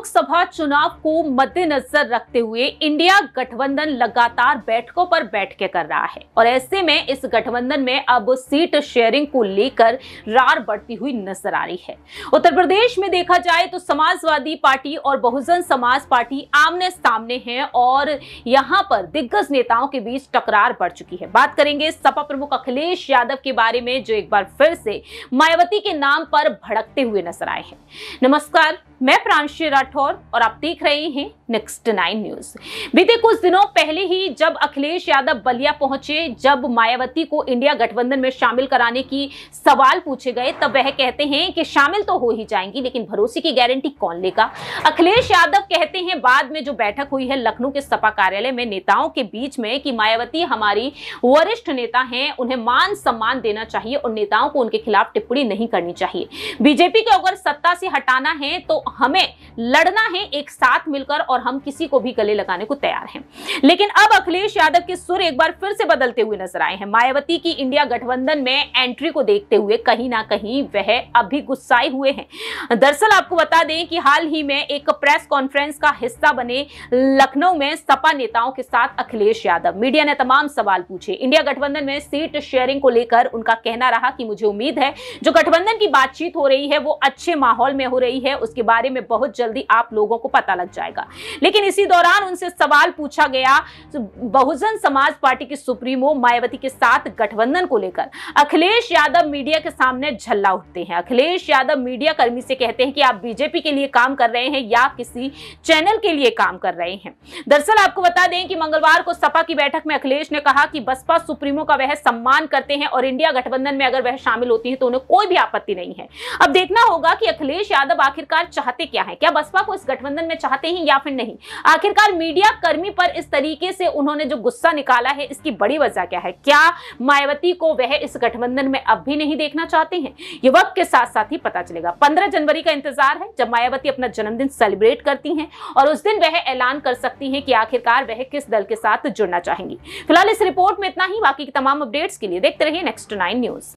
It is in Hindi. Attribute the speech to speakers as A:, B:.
A: लोकसभा चुनाव को मद्देनजर रखते हुए इंडिया गठबंधन लगातार बैठकों पर के कर रहा है और ऐसे में इस गठबंधन में अब सीट शेयरिंग को लेकर रार बढ़ती हुई नजर आ रही है उत्तर प्रदेश में देखा जाए तो समाजवादी पार्टी और बहुजन समाज पार्टी आमने सामने है और यहाँ पर दिग्गज नेताओं के बीच टकरार बढ़ चुकी है बात करेंगे सपा प्रमुख अखिलेश यादव के बारे में जो एक बार फिर से मायावती के नाम पर भड़कते हुए नजर आए हैं नमस्कार मैं प्रांशी राठौर और आप देख रहे हैं नेक्स्ट नाइन न्यूज बीते कुछ दिनों पहले ही जब अखिलेश यादव बलिया पहुंचे जब मायावती को इंडिया गठबंधन में शामिल कराने की सवाल पूछे गए तब वह कहते हैं कि शामिल तो हो ही जाएंगी लेकिन भरोसे की गारंटी कौन लेगा अखिलेश यादव कहते हैं बाद में जो बैठक हुई है लखनऊ के सपा कार्यालय में नेताओं के बीच में कि मायावती हमारी वरिष्ठ नेता है उन्हें मान सम्मान देना चाहिए और नेताओं को उनके खिलाफ टिप्पणी नहीं करनी चाहिए बीजेपी को अगर सत्ता से हटाना है तो हमें लड़ना है एक साथ मिलकर और हम किसी को भी गले लगाने को तैयार हैं लेकिन अब अखिलेश यादव के सुर एक बार फिर से बदलते हुए नजर आए हैं मायावती की इंडिया गठबंधन में एंट्री को देखते हुए कहीं ना कहीं वह अब भी गुस्साए हुए हैं दरअसल आपको बता दें कि हाल ही में एक प्रेस कॉन्फ्रेंस का हिस्सा बने लखनऊ में सपा नेताओं के साथ अखिलेश यादव मीडिया ने तमाम सवाल पूछे इंडिया गठबंधन में सीट शेयरिंग को लेकर उनका कहना रहा कि मुझे उम्मीद है जो गठबंधन की बातचीत हो रही है वो अच्छे माहौल में हो रही है उसके बाद बारे में बहुत जल्दी आप लोगों को पता लग जाएगा लेकिन इसी दौरान उनसे सवाल पूछा गया तो बहुजन समाज पार्टी की सुप्रीमो मायावती के साथ गठबंधन को लेकर अखिलेश यादव मीडिया के सामने झल्ला उठते हैं अखिलेश यादव मीडिया कर्मी से कहते हैं कि आप बीजेपी के लिए काम कर रहे हैं या किसी चैनल के लिए काम कर रहे हैं दरअसल आपको बता दें कि मंगलवार को सपा की बैठक में अखिलेश ने कहा कि बसपा सुप्रीमो का वह सम्मान करते हैं और इंडिया गठबंधन में अगर वह शामिल होती है तो उन्हें कोई भी आपत्ति नहीं है अब देखना होगा कि अखिलेश यादव आखिरकार चाह चाहते क्या है क्या बसपा को इस गठबंधन में चाहते हैं या फिर नहीं आखिरकार मीडिया कर्मी पर इस तरीके से उन्होंने जो गुस्सा निकाला है इसकी बड़ी वजह क्या है क्या मायावती को वह इस गठबंधन में अब भी नहीं देखना चाहते हैं ये वक्त के साथ साथ ही पता चलेगा पंद्रह जनवरी का इंतजार है जब मायावती अपना जन्मदिन सेलिब्रेट करती हैं और उस दिन वह ऐलान कर सकती हैं कि आखिरकार वह किस दल के साथ जुड़ना चाहेंगी फिलहाल इस रिपोर्ट में इतना ही बाकी तमाम अपडेट्स के लिए देखते रहिए नेक्स्ट नाइन न्यूज